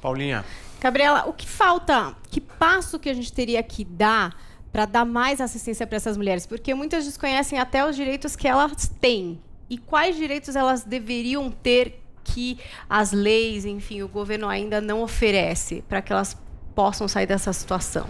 Paulinha. Gabriela, o que falta? Que passo que a gente teria que dar para dar mais assistência para essas mulheres? Porque muitas desconhecem até os direitos que elas têm. E quais direitos elas deveriam ter que as leis, enfim, o governo ainda não oferece para que elas possam sair dessa situação.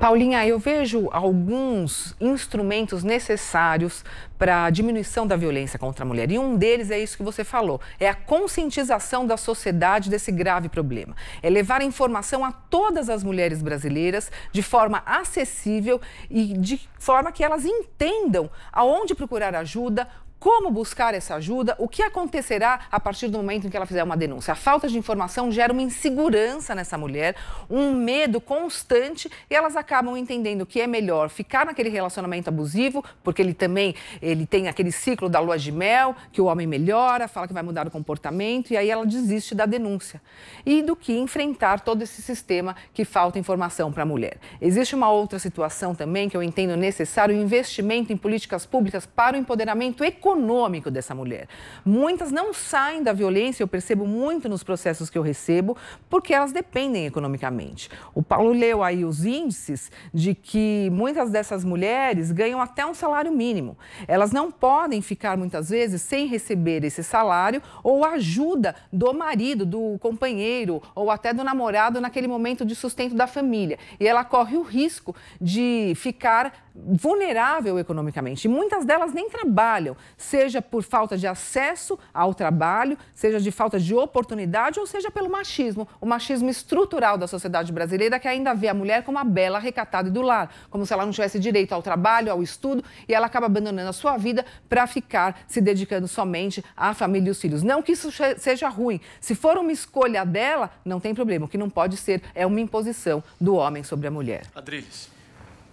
Paulinha, eu vejo alguns instrumentos necessários para a diminuição da violência contra a mulher. E um deles é isso que você falou: é a conscientização da sociedade desse grave problema. É levar a informação a todas as mulheres brasileiras de forma acessível e de forma que elas entendam aonde procurar ajuda, como buscar essa ajuda? O que acontecerá a partir do momento em que ela fizer uma denúncia? A falta de informação gera uma insegurança nessa mulher, um medo constante e elas acabam entendendo que é melhor ficar naquele relacionamento abusivo, porque ele também ele tem aquele ciclo da lua de mel, que o homem melhora, fala que vai mudar o comportamento e aí ela desiste da denúncia. E do que enfrentar todo esse sistema que falta informação para a mulher. Existe uma outra situação também que eu entendo necessário, o investimento em políticas públicas para o empoderamento econômico econômico dessa mulher. Muitas não saem da violência, eu percebo muito nos processos que eu recebo, porque elas dependem economicamente. O Paulo leu aí os índices de que muitas dessas mulheres ganham até um salário mínimo. Elas não podem ficar muitas vezes sem receber esse salário ou ajuda do marido, do companheiro ou até do namorado naquele momento de sustento da família. E ela corre o risco de ficar vulnerável economicamente. E muitas delas nem trabalham, seja por falta de acesso ao trabalho, seja de falta de oportunidade ou seja pelo machismo, o machismo estrutural da sociedade brasileira que ainda vê a mulher como a bela recatada do lar, como se ela não tivesse direito ao trabalho, ao estudo e ela acaba abandonando a sua vida para ficar se dedicando somente à família e os filhos. Não que isso seja ruim, se for uma escolha dela, não tem problema, o que não pode ser é uma imposição do homem sobre a mulher. Adriles.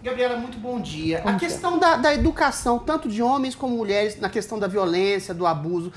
Gabriela, muito bom dia. a questão da, da educação, tanto de homens como mulheres, na questão da violência, do abuso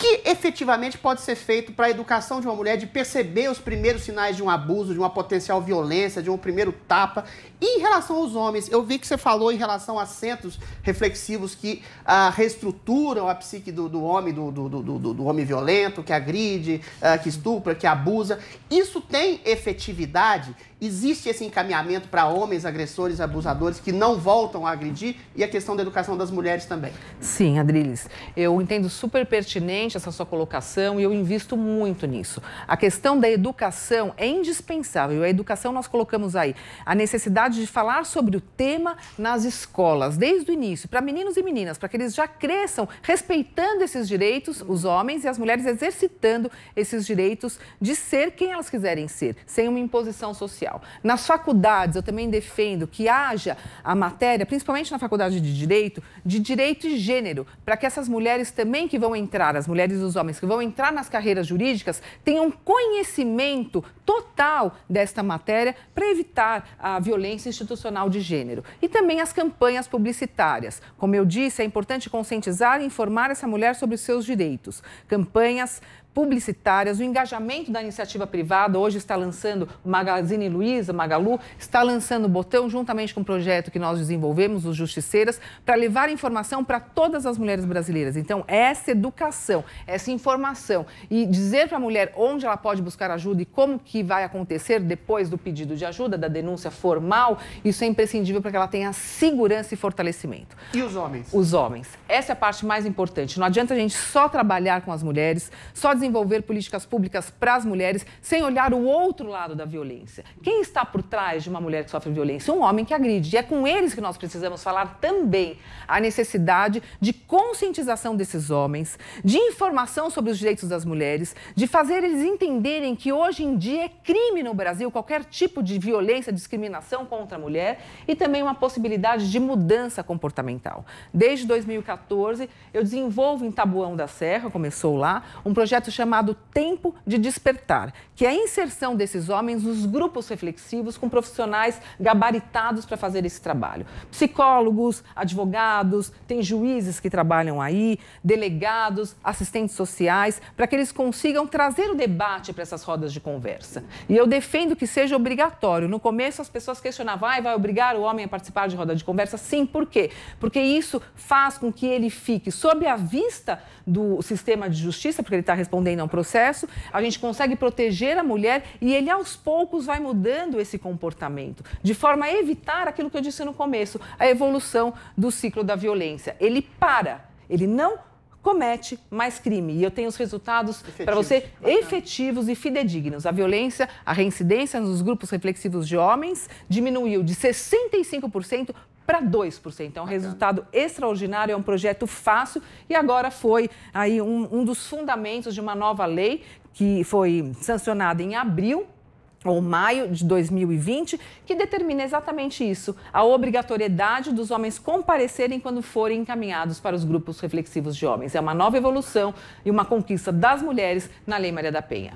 que efetivamente pode ser feito para a educação de uma mulher de perceber os primeiros sinais de um abuso, de uma potencial violência, de um primeiro tapa? E em relação aos homens, eu vi que você falou em relação a centros reflexivos que ah, reestruturam a psique do, do homem, do, do, do, homem violento, que agride, ah, que estupra, que abusa. Isso tem efetividade? Existe esse encaminhamento para homens agressores, abusadores que não voltam a agredir? E a questão da educação das mulheres também? Sim, Adriles. Eu entendo super pertinente excelente essa sua colocação e eu invisto muito nisso. A questão da educação é indispensável. A educação nós colocamos aí a necessidade de falar sobre o tema nas escolas, desde o início, para meninos e meninas, para que eles já cresçam respeitando esses direitos, os homens e as mulheres exercitando esses direitos de ser quem elas quiserem ser, sem uma imposição social. Nas faculdades, eu também defendo que haja a matéria, principalmente na faculdade de direito, de direito e gênero, para que essas mulheres também que vão entrar, as mulheres mulheres e os homens que vão entrar nas carreiras jurídicas tenham conhecimento total desta matéria para evitar a violência institucional de gênero. E também as campanhas publicitárias. Como eu disse, é importante conscientizar e informar essa mulher sobre os seus direitos. Campanhas publicitárias, o engajamento da iniciativa privada, hoje está lançando Magazine Luiza, Magalu, está lançando o Botão juntamente com um projeto que nós desenvolvemos, os Justiceiras, para levar informação para todas as mulheres brasileiras. Então, essa educação, essa informação e dizer para a mulher onde ela pode buscar ajuda e como que vai acontecer depois do pedido de ajuda, da denúncia formal, isso é imprescindível para que ela tenha segurança e fortalecimento. E os homens? Os homens. Essa é a parte mais importante. Não adianta a gente só trabalhar com as mulheres, só desenvolver políticas públicas para as mulheres sem olhar o outro lado da violência. Quem está por trás de uma mulher que sofre violência? Um homem que agride. E é com eles que nós precisamos falar também a necessidade de conscientização desses homens, de informação sobre os direitos das mulheres, de fazer eles entenderem que hoje em dia é crime no Brasil qualquer tipo de violência, discriminação contra a mulher e também uma possibilidade de mudança comportamental. Desde 2014, eu desenvolvo em Tabuão da Serra, começou lá, um projeto processo chamado Tempo de Despertar, que é a inserção desses homens nos grupos reflexivos com profissionais gabaritados para fazer esse trabalho. Psicólogos, advogados, tem juízes que trabalham aí, delegados, assistentes sociais, para que eles consigam trazer o debate para essas rodas de conversa. E eu defendo que seja obrigatório. No começo as pessoas questionavam, ah, vai obrigar o homem a participar de roda de conversa? Sim, por quê? Porque isso faz com que ele fique sob a vista do sistema de justiça, porque ele está respondendo respondendo a um processo, a gente consegue proteger a mulher e ele aos poucos vai mudando esse comportamento, de forma a evitar aquilo que eu disse no começo, a evolução do ciclo da violência. Ele para, ele não comete mais crime. E eu tenho os resultados para você bacana. efetivos e fidedignos. A violência, a reincidência nos grupos reflexivos de homens diminuiu de 65% para 2%. É um resultado extraordinário, é um projeto fácil e agora foi aí um, um dos fundamentos de uma nova lei que foi sancionada em abril ou maio de 2020, que determina exatamente isso, a obrigatoriedade dos homens comparecerem quando forem encaminhados para os grupos reflexivos de homens. É uma nova evolução e uma conquista das mulheres na Lei Maria da Penha.